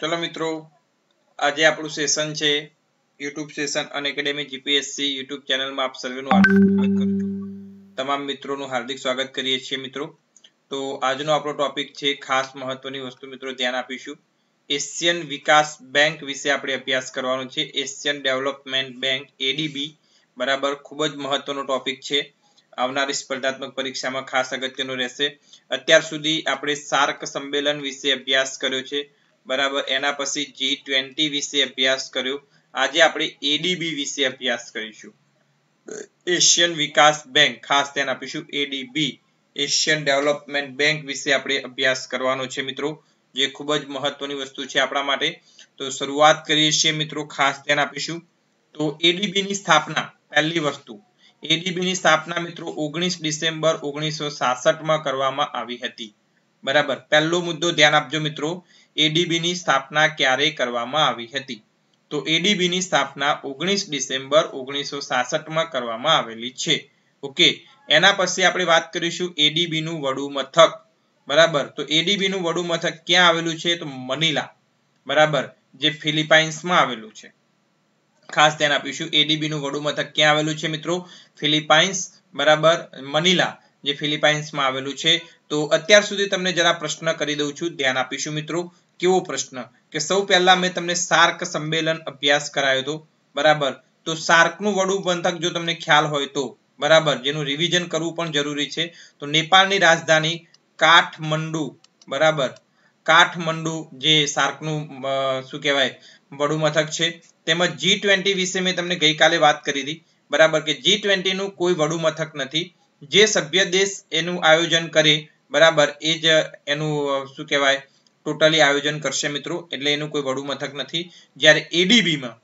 ચલો મિત્રો આજે આપણું સેશન છે યુટ્યુબ સેશન અને એકેડેમી જીપીએસસી યુટ્યુબ ચેનલમાં આપ સર્વેનું હાર્દિક સ્વાગત કરું છું તમામ મિત્રોનું હાર્દિક સ્વાગત કરીએ છીએ મિત્રો તો આજનો આપણો ટોપિક છે ખાસ મહત્વની વસ્તુ મિત્રો ધ્યાન આપીશું એશિયન વિકાસ બેંક વિશે આપણે અભ્યાસ કરવાનો છે એશિયન ડેવલપમેન્ટ બેંક એડીબી બરાબર ખૂબ જ મહત્વનો ટોપિક છે આવનારી સ્પર્ધાત્મક પરીક્ષામાં ખાસ અગત્યનો રહેશે અત્યાર સુધી આપણે સાર્ક સંમેલન વિશે અભ્યાસ કર્યો છે બરાબર એના પછી જી ટ્વેન્ટી વિશે અભ્યાસ કર્યો આજે આપણે એડીબી વિશે અભ્યાસ કરીશું એશિયન વિકાસ બેંક ખાસ ધ્યાન આપીશું એડીબી એશિયન ડેવલપમેન્ટ બેંક વિશે આપણે અભ્યાસ કરવાનો છે મિત્રો જે ખૂબ જ મહત્વની વસ્તુ છે આપણા માટે તો શરૂઆત કરીએ છીએ મિત્રો ખાસ ધ્યાન આપીશું તો એડીબી ની સ્થાપના પહેલી વસ્તુ એડીબી ની સ્થાપના મિત્રો ઓગણીસ ડિસેમ્બર ઓગણીસો સાસઠ માં કરવામાં આવી હતી બરાબર પહેલો મુદ્દો ધ્યાન આપજો મિત્રો એડીબીની સ્થાપના ક્યારે કરવામાં આવી હતી તો એડીબીની સ્થાપના ઓગણીસ ડિસેમ્બર ઓગણીસો સાસઠમાં કરવામાં આવેલી છે ઓકે એના પછી આપણે વાત કરીશું એડીબી નું વડુ મથક બરાબર તો એડીબીનું વડુ મથક ક્યાં આવેલું છે તો મનીલા બરાબર જે ફિલિપાઇન્સમાં આવેલું છે ખાસ ધ્યાન આપીશું એડીબી નું વડુ મથક ક્યાં આવેલું છે મિત્રો ફિલિપાઇન્સ બરાબર મનીલા જે ફિલિપાઇન્સમાં આવેલું છે તો અત્યાર સુધી તમને જરા પ્રશ્ન કરી દઉં છું ધ્યાન આપીશું મિત્રો કેવો પ્રશ્ન કે સૌ પહેલા મેં તમને સાર્ક સંમેલન અભ્યાસ કરાયો હતો બરાબર તો સાર્કનું વડું પંથક જો તમને ખ્યાલ હોય તો બરાબર જેનું રિવિઝન કરવું પણ જરૂરી છે તો નેપાળની રાજધાની કાઠમંડુ બરાબર કાઠમંડુ જે સાર્કનું શું કહેવાય વડું મથક છે તેમજ જી ટ્વેન્ટી વિશે મેં તમને ગઈકાલે વાત કરી હતી બરાબર કે જી ટ્વેન્ટીનું કોઈ વડું મથક નથી જે સભ્ય દેશ એનું આયોજન કરે બરાબર એ જ એનું શું કહેવાય ટોટલી આયોજન કરશે મિત્રો એટલે એનું કોઈ વડુ મથક નથી જ્યારે એડીબીમાં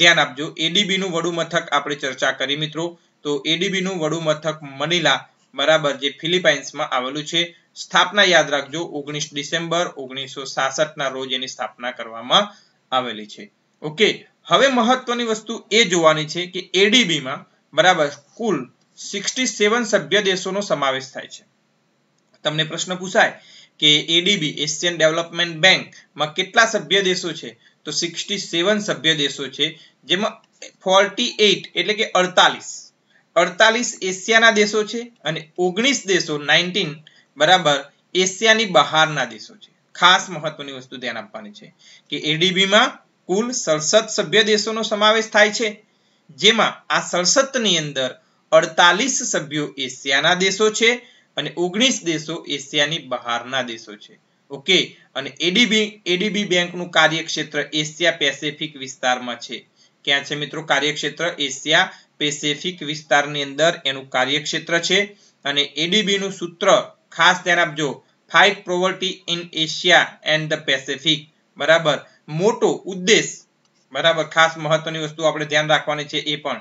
ધ્યાન આપજો એડીબીનું વડુ મથક આપણે ચર્ચા કરી મિત્રો તો એડીબીનું વડુ મથક મનીલા બરાબર જે ફિલિપાઇન્સમાં આવેલું છે સ્થાપના યાદ રાખજો ઓગણીસ ડિસેમ્બર ઓગણીસો ના રોજ એની સ્થાપના કરવામાં આવેલી છે ઓકે હવે મહત્વની વસ્તુ એ જોવાની છે કે એડીબીમાં બરાબર કુલ સિક્સટી સભ્ય દેશોનો સમાવેશ થાય છે તમને પ્રશ્ન પૂછાય કે એડીબી એશિયન ડેવલપમેન્ટ બેંકમાં કેટલા સભ્ય દેશો છે તો સિક્સટી સેવન સભ્ય દેશો છે જેમાં ફોર્ટી એઇટ એટલે કે અડતાલીસ અડતાલીસ એશિયાના દેશો છે અને ઓગણીસ દેશો નાઇન્ટીન બરાબર એશિયાની બહારના દેશો છે ખાસ મહત્વની વસ્તુ ધ્યાન આપવાની છે કે એડીબીમાં કુલ સડસઠ સભ્ય દેશોનો સમાવેશ થાય છે જેમાં આ સડસઠની અંદર અડતાલીસ સભ્યો એશિયાના દેશો છે અને ઓગણીસ દેશો એશિયાની બહારના દેશો છે ઓકે અને એડીબી એડીબી બેંકનું કાર્યક્ષેત્ર એશિયા પેસેફિક વિસ્તારમાં છે ક્યાં છે મિત્રો કાર્યક્ષેત્ર એશિયા પેસેફિક વિસ્તારની અંદર એનું કાર્યક્ષેત્ર છે અને એડીબીનું સૂત્ર ખાસ ધ્યાન આપજો fight poverty in Asia and the Pacific બરાબર મોટો ઉદ્દેશ બરાબર ખાસ મહત્વની વસ્તુ આપણે ધ્યાન રાખવાની છે એ પણ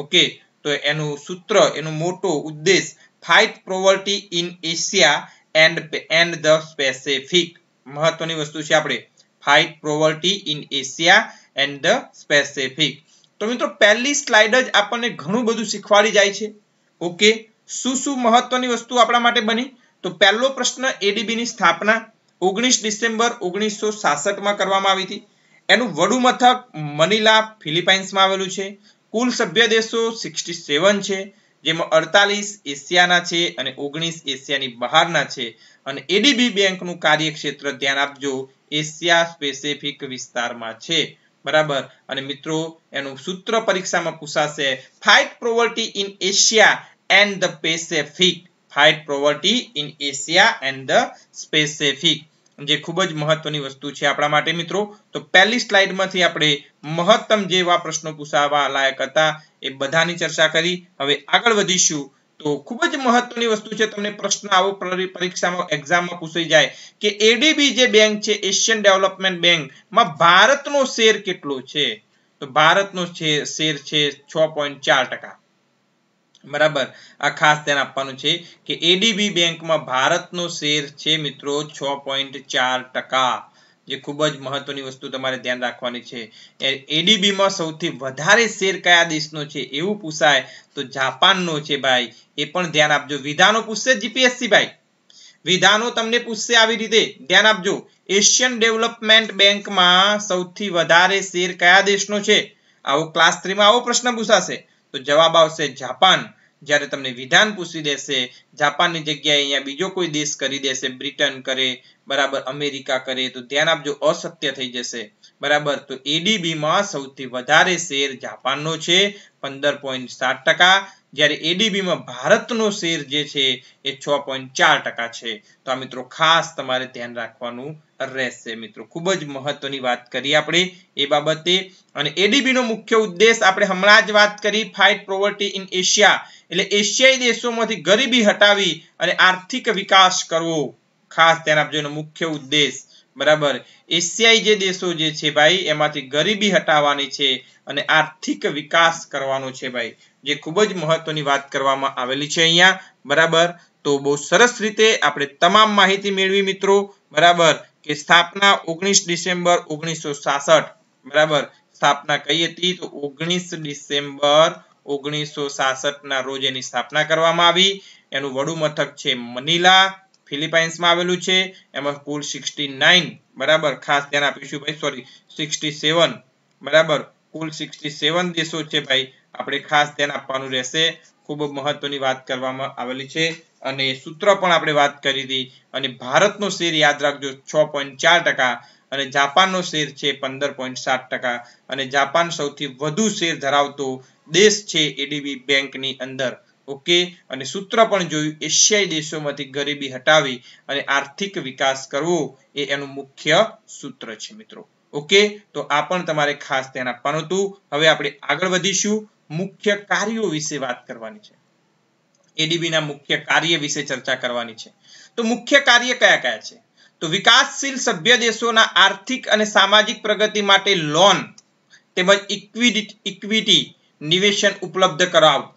ઓકે તો એનું સૂત્ર એનું મોટો ઉદ્દેશ five poverty in Asia and and the Pacific મહત્વની વસ્તુ છે આપણે fight poverty in Asia and the Pacific તો મિત્રો પહેલી સ્લાઇડ જ આપણને ઘણું બધું શીખવાડી જાય છે ઓકે શું શું મહત્વની વસ્તુ આપણા માટે બની તો પહેલો પ્રશ્ન એડીબીની સ્થાપના ઓગણીસ ડિસેમ્બર ઓગણીસો સાસઠમાં કરવામાં આવી હતી એનું વડુ મથક મનીલા ફિલિપાઇન્સમાં આવેલું છે કુલ સભ્ય દેશો સિક્સટી સેવન છે જેમાં અડતાલીસ એશિયાના છે અને ઓગણીસ એશિયાની બહારના છે અને એડીબી બેંકનું કાર્યક્ષેત્ર ધ્યાન આપજો એશિયા સ્પેસિફિક વિસ્તારમાં છે બરાબર અને મિત્રો એનું સૂત્ર પરીક્ષામાં પૂછાશે fight poverty in Asia and the Pacific fight poverty in Asia and the specific જે ખૂબ જ મહત્વની વસ્તુ છે આપણા માટે મિત્રો તો પહેલી સ્લાઇડમાંથી આપણે મહત્તમ જેવા પ્રશ્નો પૂછાવા લાયક હતા એ બધાની ચર્ચા કરી હવે આગળ વધીશું તો ખૂબ જ મહત્વની વસ્તુ છે તમને પ્રશ્ન આવો પરીક્ષામાં એક્ઝામમાં પૂછાઈ જાય કે એડીબી જે બેંક છે એશિયન ડેવલપમેન્ટ બેંકમાં ભારતનો શેર કેટલો છે તો ભારતનો શેર છે છ પોઈન્ટ ચાર ટકા બરાબર આ ખાસ ધ્યાન આપવાનું છે કે એડીબી બેંકમાં ભારતનો શેર છે મિત્રો છ પોઈન્ટ ચાર ટકા જે ખૂબ જ મહત્વની વસ્તુ તમારે ધ્યાન રાખવાની છે એડીબીમાં સૌથી વધારે શેર કયા દેશનો છે એવું પૂછાય તો જાપાનનો છે ભાઈ એ પણ ધ્યાન આપજો વિધાનો પૂછશે જીપીએસસી ભાઈ વિધાનો તમને પૂછશે આવી રીતે ધ્યાન આપજો એશિયન ડેવલપમેન્ટ બેંકમાં સૌથી વધારે શેર કયા દેશનો છે આવો ક્લાસ થ્રીમાં આવો પ્રશ્ન પૂછાશે તો જવાબ આવશે જાપાન જ્યારે તમને વિધાન પૂછી દેશે જાપાનની જગ્યાએ અહીંયા બીજો કોઈ દેશ કરી દેશે બ્રિટન કરે બરાબર અમેરિકા કરે તો ધ્યાન આપજો અસત્ય થઈ જશે બરાબર તો એડીબીમાં સૌથી વધારે શેર જાપાનનો છે પંદર પોઈન્ટ સાત ટકા જ્યારે એડીબીમાં ભારતનો શેર જે છે એ છ પોઈન્ટ ચાર ટકા છે તો આ મિત્રો ખાસ તમારે ધ્યાન રાખવાનું રહેશે મિત્રો ખૂબ જ મહત્વની વાત કરી આપણે એ બાબતે અને એડીબીનો મુખ્ય ઉદ્દેશ આપણે હમણાં જ વાત કરી ફાઇટ પ્રોવર્ટી ઇન એશિયા એટલે એશિયાઈ દેશોમાંથી ગરીબી હટાવી અને આર્થિક વિકાસ કરવો ખાસ ધ્યાન આપજો એનો મુખ્ય ઉદ્દેશ બરાબર એશિયાઈ જે દેશો જે છે ભાઈ એમાંથી ગરીબી હટાવવાની છે અને આર્થિક વિકાસ કરવાનો છે ભાઈ જે ખૂબ જ મહત્વની વાત કરવામાં આવેલી છે અહીંયા બરાબર તો બહુ સરસ રીતે આપણે તમામ માહિતી મેળવી મિત્રો બરાબર કે સ્થાપના ઓગણીસ ડિસેમ્બર ઓગણીસો સાસઠ બરાબર સ્થાપના કઈ હતી તો ઓગણીસ ડિસેમ્બર ઓગણીસો સાસઠ ના રોજ એની સ્થાપના કરવામાં આવી એનું વડુ મથક છે મનીલા ફિલિપાઇન્સમાં આવેલું છે એમાં કુલ સિક્સટી નાઇન બરાબર ખાસ ધ્યાન આપીશું ભાઈ સોરી સિક્સટી સેવન બરાબર કુલ સિક્સટી સેવન દેશો છે ભાઈ આપણે ખાસ ધ્યાન આપવાનું રહેશે ખૂબ મહત્વની વાત કરવામાં આવેલી છે અને સૂત્ર પણ આપણે વાત કરી હતી અને ભારતનો શેર યાદ રાખજો છ પોઈન્ટ ચાર ટકા અને જાપાનનો શેર છે પંદર પોઈન્ટ સાત ટકા અને જાપાન સૌથી વધુ શેર ધરાવતો દેશ છે એડીબી બેંકની અંદર ઓકે અને સૂત્ર પણ જોયું એશિયાઈ દેશોમાંથી ગરીબી હટાવી અને આર્થિક વિકાસ કરવો એ એનું મુખ્ય સૂત્ર છે મિત્રો ઓકે તો આ પણ તમારે ખાસ ધ્યાન આપવાનું હતું હવે આપણે આગળ વધીશું મુખ્ય કાર્યો વિશે વાત કરવાની છે એડીબી ના મુખ્ય કાર્ય વિશે ચર્ચા કરવાની છે તો મુખ્ય કાર્ય કયા કયા છે તો વિકાસશીલ સભ્ય દેશોના આર્થિક અને સામાજિક પ્રગતિ માટે લોન તેમજ ઇક્વિટી ઇક્વિટી નિવેશન ઉપલબ્ધ કરાવવું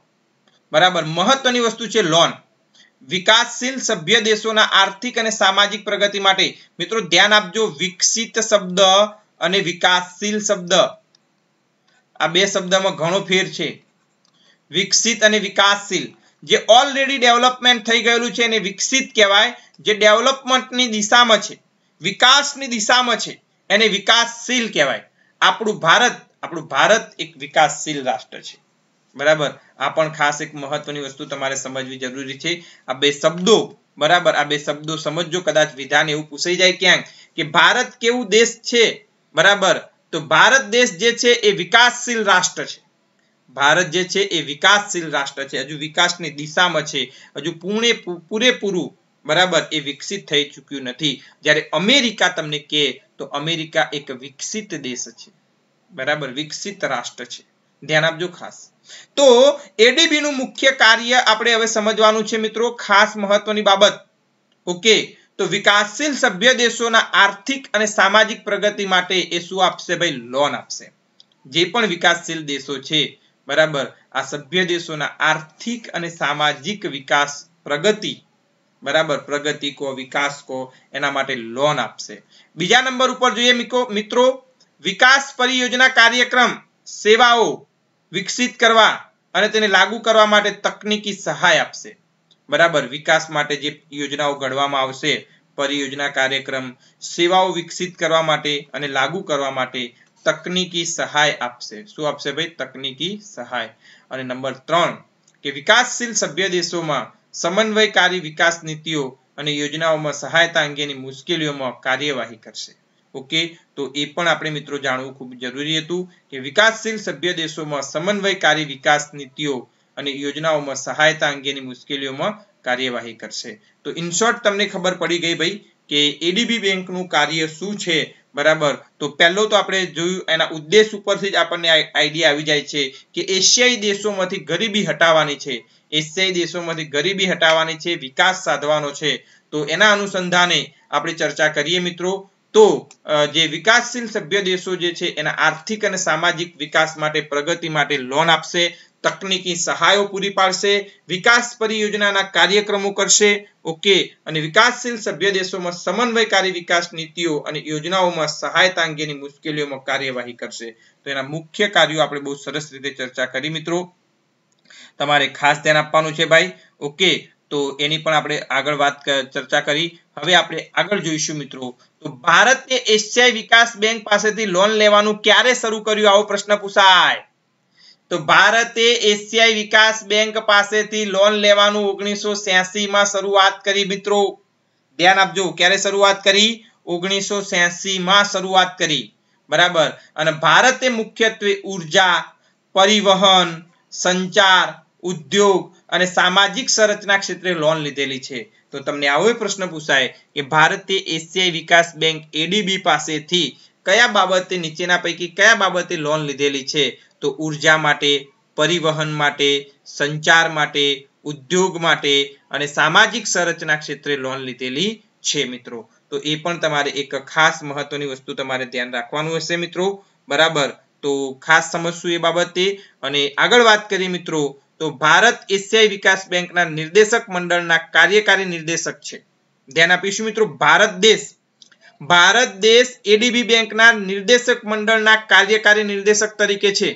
બરાબર મહત્વની વસ્તુ છે લોન વિકાસશીલ સભ્ય દેશોના આર્થિક અને સામાજિક પ્રગતિ માટે મિત્રો ધ્યાન આપજો વિકસિત શબ્દ અને વિકાસશીલ શબ્દ આ બે શબ્દમાં ઘણો ફેર છે વિકસિત અને વિકાસશીલ જે ઓલરેડી ડેવલપમેન્ટ થઈ ગયેલું છે એને વિકસિત કહેવાય જે ડેવલપમેન્ટની દિશામાં છે વિકાસની દિશામાં છે એને વિકાસશીલ કહેવાય આપણું ભારત આપણું ભારત એક વિકાસશીલ રાષ્ટ્ર છે બરાબર આ પણ ખાસ એક મહત્વની વસ્તુ તમારે સમજવી જરૂરી છે આ બે શબ્દો બરાબર આ બે શબ્દો સમજો કદાચ વિધાન એવું પૂછાઈ જાય ક્યાંક કે ભારત કેવું દેશ છે બરાબર તો ભારત દેશ જે છે એ વિકાસશીલ રાષ્ટ્ર છે ભારત જે છે એ વિકાસશીલ રાષ્ટ્ર છે હજુ વિકાસની દિશામાં છે હજુ પૂર્ણે પૂરેપૂરું બરાબર એ વિકસિત થઈ ચૂક્યું નથી જ્યારે અમેરિકા તમને કે તો અમેરિકા એક વિકસિત દેશ છે બરાબર વિકસિત રાષ્ટ્ર છે ધ્યાન આપજો ખાસ તો એડીબી નું મુખ્ય કાર્ય આપણે હવે સમજવાનું છે મિત્રો ખાસ મહત્વની બાબત ઓકે તો વિકાસશીલ સભ્ય દેશોના આર્થિક અને સામાજિક પ્રગતિ માટે એ શું આપશે ભાઈ લોન આપશે જે પણ વિકાસશીલ દેશો છે બરાબર આ સભ્ય દેશોના આર્થિક અને સામાજિક વિકાસ પ્રગતિ બરાબર પ્રગતિ કો વિકાસ કો એના માટે લોન આપશે બીજા નંબર ઉપર જોઈએ મિત્રો વિકાસ પરિયોજના કાર્યક્રમ સેવાઓ વિકસિત કરવા અને તેને લાગુ કરવા માટે તકનીકી સહાય આપશે બરાબર વિકાસ માટે જે યોજનાઓ ઘડવામાં આવશે પરિયોજના કાર્યક્રમ સેવાઓ વિકસિત કરવા માટે અને લાગુ કરવા માટે તકનીકી સહાય આપશે શું આપશે ભાઈ તકનીકી સહાય અને નંબર ત્રણ કે વિકાસશીલ સભ્ય દેશોમાં સમન્વયકારી વિકાસ નીતિઓ અને યોજનાઓમાં સહાયતા અંગેની મુશ્કેલીઓમાં કાર્યવાહી કરશે ઓકે તો એ પણ આપણે મિત્રો જાણવું ખૂબ જરૂરી હતું કે વિકાસશીલ સભ્ય દેશોમાં સમન્વયકારી વિકાસ નીતિઓ અને યોજનાઓમાં સહાયતા અંગેની મુશ્કેલીઓમાં કાર્યવાહી કરશે તો ઇન તમને ખબર પડી ગઈ ભાઈ કે એડીબી બેંકનું કાર્ય શું છે બરાબર તો પહેલો તો આપણે જોયું એના ઉદ્દેશ ઉપરથી જ આપણને આઈડિયા આવી જાય છે કે એશિયાઈ દેશોમાંથી ગરીબી હટાવવાની છે એશિયાઈ દેશોમાંથી ગરીબી હટાવવાની છે વિકાસ સાધવાનો છે તો એના અનુસંધાને આપણે ચર્ચા કરીએ મિત્રો તો જે વિકાસશીલ સભ્ય દેશો જે છે એના આર્થિક અને સામાજિક વિકાસ માટે પ્રગતિ માટે લોન આપશે તકનીકી સહાયો પૂરી પાડશે વિકાસ પરિયોજનાના કાર્યક્રમો કરશે ઓકે અને વિકાસશીલ સભ્ય દેશોમાં સમન્વયકારી વિકાસ નીતિઓ અને યોજનાઓમાં સહાયતા અંગેની મુશ્કેલીઓમાં કાર્યવાહી કરશે તો એના મુખ્ય કાર્યો આપણે બહુ સરસ રીતે ચર્ચા કરી મિત્રો તમારે ખાસ ધ્યાન આપવાનું છે ભાઈ ઓકે તો એની પણ આપણે આગળ વાત ચર્ચા કરી હવે આપણે આગળ જોઈશું મિત્રો તો ભારતે એશિયાઈ વિકાસ બેંક પાસેથી લોન લેવાનું ક્યારે શરૂ કર્યું આવો પ્રશ્ન પૂછાય તો ભારતે એશિયાઈ વિકાસ બેંક પાસેથી લોન લેવાનું ઓગણીસો માં શરૂઆત કરી મિત્રો ધ્યાન આપજો ક્યારે શરૂઆત કરી ઓગણીસો માં શરૂઆત કરી બરાબર અને ભારતે મુખ્યત્વે ઉર્જા પરિવહન સંચાર ઉદ્યોગ અને સામાજિક સંરચના ક્ષેત્રે લોન લીધેલી છે તો તમને આવો પ્રશ્ન પૂછાય કે ભારતીય એશિયાઈ વિકાસ બેંક એડીબી પાસેથી કયા બાબતે નીચેના પૈકી કયા બાબતે લોન લીધેલી છે તો ઉર્જા માટે પરિવહન માટે સંચાર માટે ઉદ્યોગ માટે અને સામાજિક સંરચના ક્ષેત્રે લોન લીધેલી છે મિત્રો તો એ પણ તમારે એક ખાસ મહત્વની વસ્તુ તમારે ધ્યાન રાખવાનું હશે મિત્રો બરાબર તો ખાસ સમજશું એ બાબતે અને આગળ વાત કરીએ મિત્રો તો ભારત એશિયાઈ વિકાસ બેંકના નિર્દેશક મંડળના કાર્યકારી નિર્દેશક છે ધ્યાન આપીશું મિત્રો ભારત દેશ ભારત દેશ એડીબી બેંકના નિર્દેશક મંડળના કાર્યકારી નિર્દેશક તરીકે છે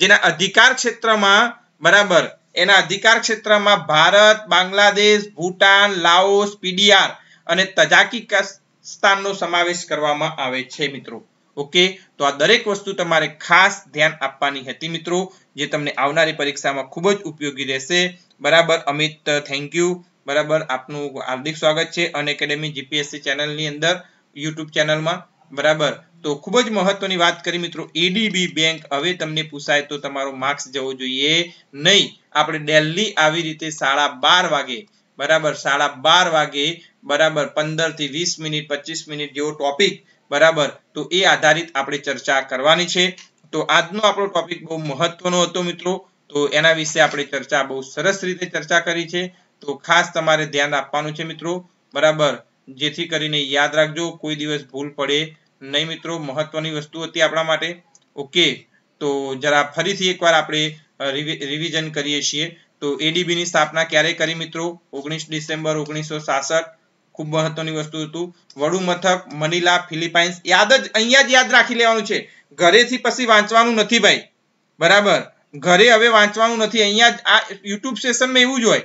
જેના અધિકાર ક્ષેત્રમાં બરાબર એના અધિકાર ક્ષેત્રમાં ભારત બાંગ્લાદેશ ભૂટાન લાઓસ પીડીઆર અને તજાકિસ્તાનનો સમાવેશ કરવામાં આવે છે મિત્રો ઓકે તો આ દરેક વસ્તુ તમારે ખાસ ધ્યાન આપવાની હતી મિત્રો જે તમને આવનારી પરીક્ષામાં ખૂબ જ ઉપયોગી રહેશે બરાબર અમિત થેન્ક યુ બરાબર આપનું હાર્દિક સ્વાગત છે અન એકેડેમી જીપીએસસી ચેનલની અંદર યુટ્યુબ ચેનલમાં બરાબર તો ખૂબ જ મહત્વની વાત કરી મિત્રો એડીબી બેંક હવે તમને પૂછાય તો તમારો માર્ક્સ જવો જોઈએ નહીં આપણે દિલ્હી આવી રીતે સાડા બાર વાગે બરાબર સાડા બાર વાગે બરાબર પંદર થી વીસ મિનિટ પચીસ મિનિટ જેવો ટોપિક બરાબર તો એ આધારિત આપણે ચર્ચા કરવાની છે તો આજનો આપણો ટોપિક બહુ મહત્વનો હતો મિત્રો તો એના વિશે આપણે ચર્ચા બહુ સરસ રીતે ચર્ચા કરી છે તો ખાસ તમારે ધ્યાન આપવાનું છે મિત્રો બરાબર જેથી કરીને યાદ રાખજો કોઈ દિવસ ભૂલ પડે નહીં મિત્રો મહત્વની વસ્તુ હતી આપણા માટે ઓકે તો જરા ફરીથી એકવાર આપણે રિવિઝન કરીએ છીએ તો એડીબીની સ્થાપના ક્યારે કરી મિત્રો ઓગણીસ ડિસેમ્બર ઓગણીસો સાસઠ ખૂબ મહત્વની વસ્તુ હતું વડુ મથક મનીલા ફિલિપાઇન્સ યાદ જ અહીંયા જ યાદ રાખી લેવાનું છે ઘરેથી પછી વાંચવાનું નથી ભાઈ બરાબર ઘરે હવે વાંચવાનું નથી અહીંયા જ આ યુટ્યુબ સેશનમાં એવું જ હોય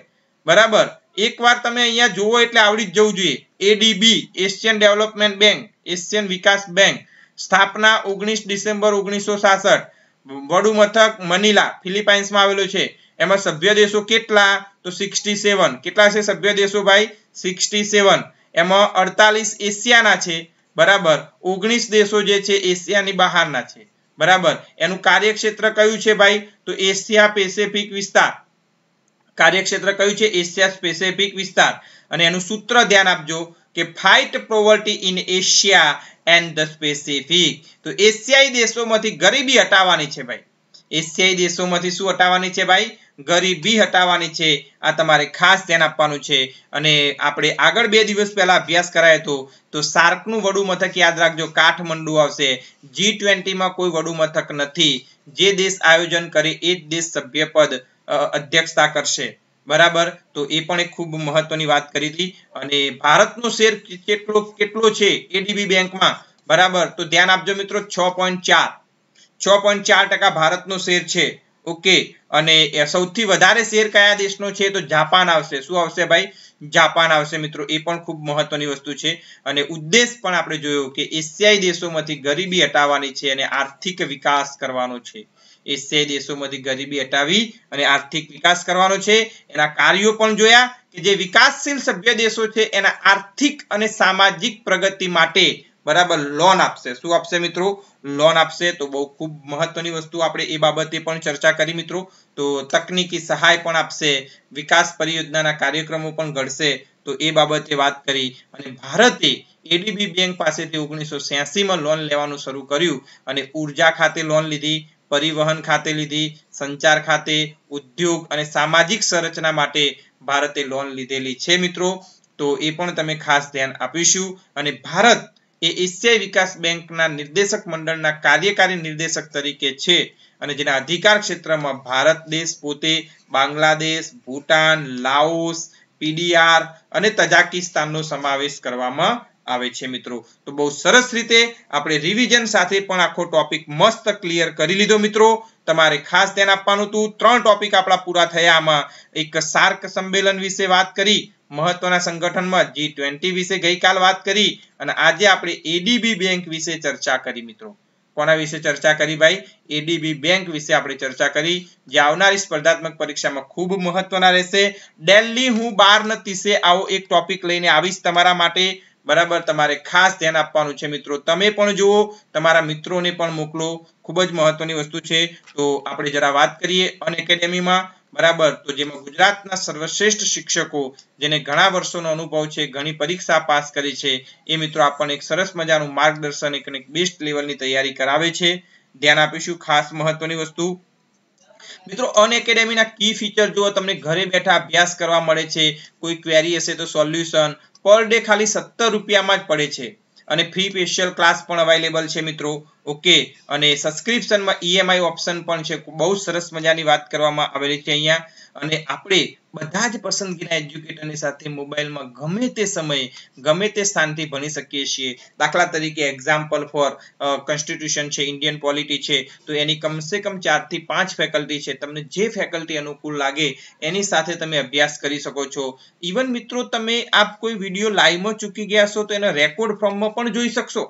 બરાબર એકવાર તમે અહીંયા જોવો એટલે આવડી જ જવું જોઈએ ADB Asian development bank Asian વિકાસ બેંક સ્થાપના ઓગણીસ ડિસેમ્બર ઓગણીસો સાસઠ વડુ મથક મનીલા ફિલિપાઇન્સમાં આવેલું છે એમાં સભ્ય દેશો કેટલા તો સિક્સટી કેટલા છે સભ્ય દેશો ભાઈ સિક્સટી એમાં અડતાલીસ એશિયાના છે બરાબર ઓગણીસ દેશો જે છે એશિયાની બહારના છે બરાબર એનું કાર્યક્ષેત્ર કયું છે ભાઈ તો એશિયા પેસેફિક વિસ્તાર કાર્યક્ષેત્ર કયું છે એશિયા સ્પેસિફિક વિસ્તાર અને એનું સૂત્ર ધ્યાન આપજો કે fight poverty in Asia and the specific તો એશિયાઈ દેશોમાંથી ગરીબી હટાવવાની છે ભાઈ એશિયાઈ દેશોમાંથી શું હટાવવાની છે ભાઈ ગરીબી હટાવવાની છે આ તમારે ખાસ ધ્યાન આપવાનું છે અને આપણે આગળ બે દિવસ પહેલા અભ્યાસ કરાયો હતો તો સાર્કનું વડુ મથક યાદ રાખજો કાઠમંડુ આવશે જી ટ્વેન્ટીમાં કોઈ વડુ મથક નથી જે દેશ આયોજન કરે એ જ દેશ સભ્યપદ અધ્યક્ષતા કરશે બરાબર તો એ પણ એક ખૂબ મહત્વની વાત કરી હતી અને ભારતનો શેર કેટલો કેટલો છે એડીબી બેંકમાં બરાબર તો ધ્યાન આપજો મિત્રો છ પોઈન્ટ ચાર છ પોઈન્ટ ચાર ટકા ભારતનો શેર છે ઓકે અને સૌથી વધારે શેર કયા દેશનો છે તો જાપાન આવશે શું આવશે ભાઈ જાપાન આવશે મિત્રો એ પણ ખૂબ મહત્વની વસ્તુ છે અને ઉદ્દેશ પણ આપણે જોયો કે એશિયાઈ દેશોમાંથી ગરીબી હટાવવાની છે અને આર્થિક વિકાસ કરવાનો છે એશિયાઈ દેશોમાંથી ગરીબી હટાવી અને આર્થિક વિકાસ કરવાનો છે એના કાર્યો પણ જોયા કે જે વિકાસશીલ સભ્ય દેશો છે એના આર્થિક અને સામાજિક પ્રગતિ માટે બરાબર લોન આપશે શું આપશે મિત્રો લોન આપશે તો બહુ ખૂબ મહત્વની વસ્તુ આપણે એ બાબતે પણ ચર્ચા કરી મિત્રો તો તકનીકી સહાય પણ આપશે વિકાસ પરિયોજનાના કાર્યક્રમો પણ ઘડશે તો એ બાબતે વાત કરી અને ભારતે એડીબી બેંક પાસેથી ઓગણીસો માં લોન લેવાનું શરૂ કર્યું અને ઉર્જા ખાતે લોન લીધી પરિવહન ખાતે લીધી સંચાર ખાતે ઉદ્યોગ અને સામાજિક સંરચના માટે ભારતે લોન લીધેલી છે મિત્રો તો એ પણ તમે ખાસ ધ્યાન આપીશું અને ભારત એ એશિયાઈ વિકાસ બેંકના નિર્દેશક મંડળના કાર્યકારી નિર્દેશક તરીકે છે અને જેના અધિકાર ક્ષેત્રમાં ભારત દેશ પોતે બાંગ્લાદેશ ભૂટાન લાઓસ પીડીઆર અને તજાકિસ્તાનનો સમાવેશ કરવામાં આવે છે મિત્રો તો બહુ સરસ રીતે આપણે રિવિઝન સાથે પણ આખો ટોપિક મસ્ત ક્લિયર કરી લીધો મિત્રો તમારે ખાસ ધ્યાન આપવાનું હતું ત્રણ ટોપિક આપણા પૂરા થયા આમાં એક સાર્ક સંમેલન વિશે વાત કરી મહત્વના સંગઠનમાં જી ટ્વેન્ટી વિશે ગઈકાલ વાત કરી અને આજે આપણે એડીબી બેંક વિશે ચર્ચા કરી મિત્રો કોના વિશે ચર્ચા કરી ભાઈ એડીબી બેંક વિશે આપણે ચર્ચા કરી જે આવનારી સ્પર્ધાત્મક પરીક્ષામાં ખૂબ મહત્વના રહેશે દિલ્હી હું બાર ન તીસે આવો એક ટોપિક લઈને આવીશ તમારા માટે બરાબર તમારે ખાસ ધ્યાન આપવાનું છે મિત્રો તમે પણ જુઓ તમારા મિત્રોને પણ મોકલો ખૂબ જ મહત્વની વસ્તુ છે તો આપણે જરા વાત કરીએ અન બરાબર તો જેમાં ગુજરાતના સર્વશ્રેષ્ઠ શિક્ષકો જેને ઘણા વર્ષોનો અનુભવ છે ઘણી પરીક્ષા પાસ કરી છે એ મિત્રો આપણને એક સરસ મજાનું માર્ગદર્શન એક બેસ્ટ લેવલની તૈયારી કરાવે છે ધ્યાન આપીશું ખાસ મહત્વની વસ્તુ મિત્રો અનએકેડેમીના કી ફીચર જુઓ તમને ઘરે બેઠા અભ્યાસ કરવા મળે છે કોઈ ક્વેરી હશે તો સોલ્યુશન પર ડે ખાલી સત્તર રૂપિયામાં જ પડે છે અને ફ્રી સ્પેશિયલ ક્લાસ પણ અવેલેબલ છે મિત્રો ઓકે અને સબસ્ક્રિપ્શનમાં ઈએમઆઈ ઓપ્શન પણ છે બહુ સરસ મજાની વાત કરવામાં આવેલી છે અહીંયા અને આપણે બધા જ પસંદગીના એજ્યુકેટરની સાથે મોબાઈલમાં ગમે તે સમયે ગમે તે સ્થાનથી ભણી શકીએ છીએ દાખલા તરીકે એક્ઝામ્પલ ફોર કોન્સ્ટિટ્યુશન છે ઇન્ડિયન પોલિટી છે તો એની કમસે કમ ચારથી પાંચ ફેકલ્ટી છે તમને જે ફેકલ્ટી અનુકૂળ લાગે એની સાથે તમે અભ્યાસ કરી શકો છો ઇવન મિત્રો તમે આપ કોઈ વિડીયો લાઈવમાં ચૂકી ગયા છો તો એના રેકોર્ડ ફોર્મમાં પણ જોઈ શકશો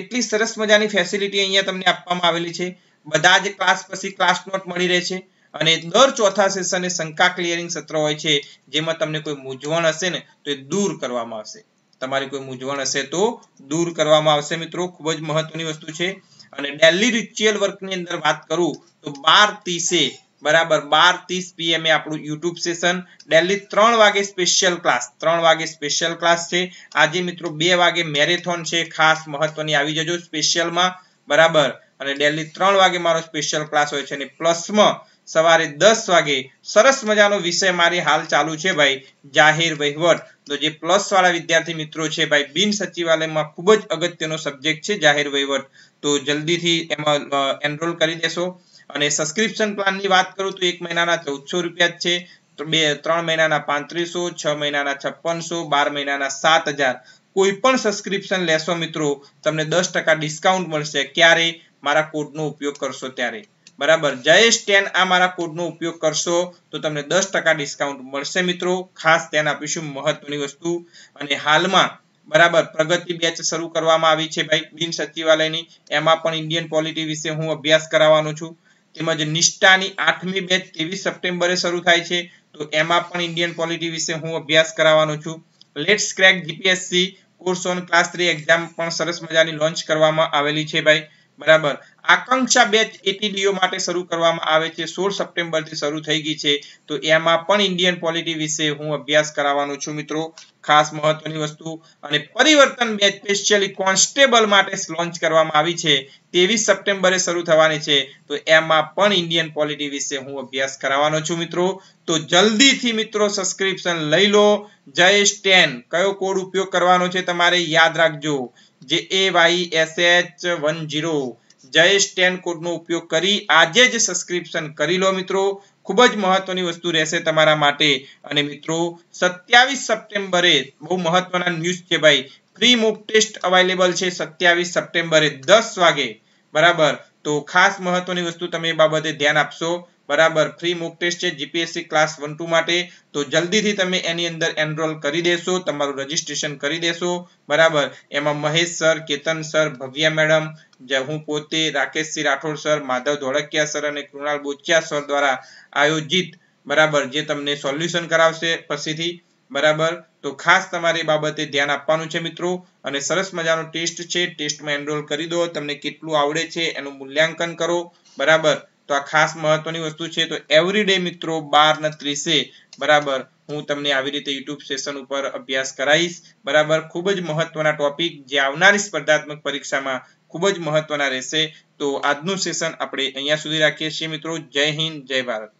એટલી સરસ મજાની ફેસિલિટી અહીંયા તમને આપવામાં આવેલી છે બધા જ ક્લાસ પછી ક્લાસ નોટ મળી રહે છે અને દર ચોથા સેશને શંકા ક્લિયરિંગ સત્ર હોય છે જેમાં તમને કોઈ મૂંઝવણ હશે ને તો એ દૂર કરવામાં આવશે તમારી કોઈ મૂંઝવણ હશે તો દૂર કરવામાં આવશે મિત્રો ખૂબ જ મહત્વની વસ્તુ છે અને ડેલી રિચ્યુઅલ વર્કની અંદર વાત કરું તો બાર ત્રીસે બરાબર બાર ત્રીસ પીએમએ આપણું યુટ્યુબ સેશન ડેલી ત્રણ વાગે સ્પેશિયલ ક્લાસ ત્રણ વાગે સ્પેશિયલ ક્લાસ છે આજે મિત્રો બે વાગે મેરેથોન છે ખાસ મહત્વની આવી જજો સ્પેશિયલમાં બરાબર અને ડેલી ત્રણ વાગે મારો સ્પેશિયલ ક્લાસ હોય છે અને પ્લસમાં સવારે દસ વાગે સરસ મજાનો વિષય મારી હાલ ચાલુ છે ભાઈ જાહેર વહીવટ તો જે પ્લસ વાળા વિદ્યાર્થી મિત્રો છે ભાઈ બિન સચિવાલયમાં ખૂબ જ અગત્યનો સબ્જેક્ટ છે જાહેર વહીવટ તો જલ્દીથી એમાં એનરોલ કરી દેશો અને સબસ્ક્રિપ્શન પ્લાનની વાત કરું તો એક મહિનાના ચૌદસો રૂપિયા જ છે બે ત્રણ મહિનાના પાંત્રીસો છ મહિનાના છપ્પનસો બાર મહિનાના સાત હજાર કોઈ પણ સબસ્ક્રિપ્શન લેશો મિત્રો તમને દસ ટકા ડિસ્કાઉન્ટ મળશે ક્યારે મારા કોડનો ઉપયોગ કરશો ત્યારે બરાબર જયેશ ટેન આ મારા કોડનો ઉપયોગ કરશો તો તમને દસ ટકા ડિસ્કાઉન્ટ મળશે મિત્રો ખાસ ધ્યાન આપીશું મહત્વની વસ્તુ અને હાલમાં બરાબર પ્રગતિ બેચ શરૂ કરવામાં આવી છે ભાઈ બિન સચિવાલયની એમાં પણ ઇન્ડિયન પોલિટી વિશે હું અભ્યાસ કરાવવાનો છું તેમજ નિષ્ઠાની આઠમી બેચ ત્રેવીસ સપ્ટેમ્બરે શરૂ થાય છે તો એમાં પણ ઇન્ડિયન પોલિટી વિશે હું અભ્યાસ કરાવવાનો છું let's crack GPSC course on class three exam પણ સરસ મજાની લોન્ચ કરવામાં આવેલી છે ભાઈ બરાબર આકાંક્ષા બેચ એટીડીઓ માટે શરૂ કરવામાં આવે છે સોળ સપ્ટેમ્બરથી શરૂ થઈ ગઈ છે તો એમાં પણ ઇન્ડિયન પોલિટી વિશે હું અભ્યાસ કરાવવાનો છું મિત્રો ખાસ મહત્વની વસ્તુ અને પરિવર્તન બેચ સ્પેશિયલી કોન્સ્ટેબલ માટે લોન્ચ કરવામાં આવી છે ત્રેવીસ સપ્ટેમ્બરે શરૂ થવાની છે તો એમાં પણ ઇન્ડિયન પોલિટી વિશે હું અભ્યાસ કરાવવાનો છું મિત્રો તો જલ્દીથી મિત્રો સબસ્ક્રિપ્શન લઈ લો જય સ્ટેન કયો કોડ ઉપયોગ કરવાનો છે તમારે યાદ રાખજો જે A Y S H one zero જય સ્ટેન કોડનો ઉપયોગ કરી આજે જ સબસ્ક્રિપ્શન કરી લો મિત્રો ખૂબ જ મહત્વની વસ્તુ રહેશે તમારા માટે અને મિત્રો સત્યાવીસ સપ્ટેમ્બરે બહુ મહત્વના ન્યૂઝ છે ભાઈ ફ્રી મોક ટેસ્ટ અવેલેબલ છે સત્યાવીસ સપ્ટેમ્બરે દસ વાગે બરાબર તો ખાસ મહત્વની વસ્તુ તમે એ બાબતે ધ્યાન આપશો બરાબર ફ્રી મુક ટેસ્ટ છે જીપીએસસી ક્લાસ વન ટુ માટે તો જલ્દીથી તમે એની અંદર એનરોલ કરી દેશો તમારું રજીસ્ટ્રેશન કરી દેશો બરાબર એમાં Mahesh sir Ketan sir Bhavya madam હું પોતે રાકેશસિંહ રાઠોડ સર માધવ ધોળકિયા સર અને કૃણાલ બોચિયા સર દ્વારા આયોજિત બરાબર જે તમને સોલ્યુશન કરાવશે પછીથી બરાબર તો ખાસ તમારી બાબતે ધ્યાન આપવાનું છે મિત્રો અને સરસ મજાનો ટેસ્ટ છે ટેસ્ટમાં એનરોલ કરી દો તમને કેટલું આવડે છે એનું મૂલ્યાંકન કરો બરાબર તો આ ખાસ મહત્વની વસ્તુ છે તો એવરીડે મિત્રો બાર ને ત્રીસે બરાબર હું તમને આવી રીતે યુટ્યુબ સેશન ઉપર અભ્યાસ કરાવીશ બરાબર ખૂબ જ મહત્વના ટોપિક જે આવનારી સ્પર્ધાત્મક પરીક્ષામાં ખૂબ જ મહત્વના રહેશે તો આજનું સેશન આપણે અહીંયા સુધી રાખીએ છીએ મિત્રો જય હિન્દ જય ભારત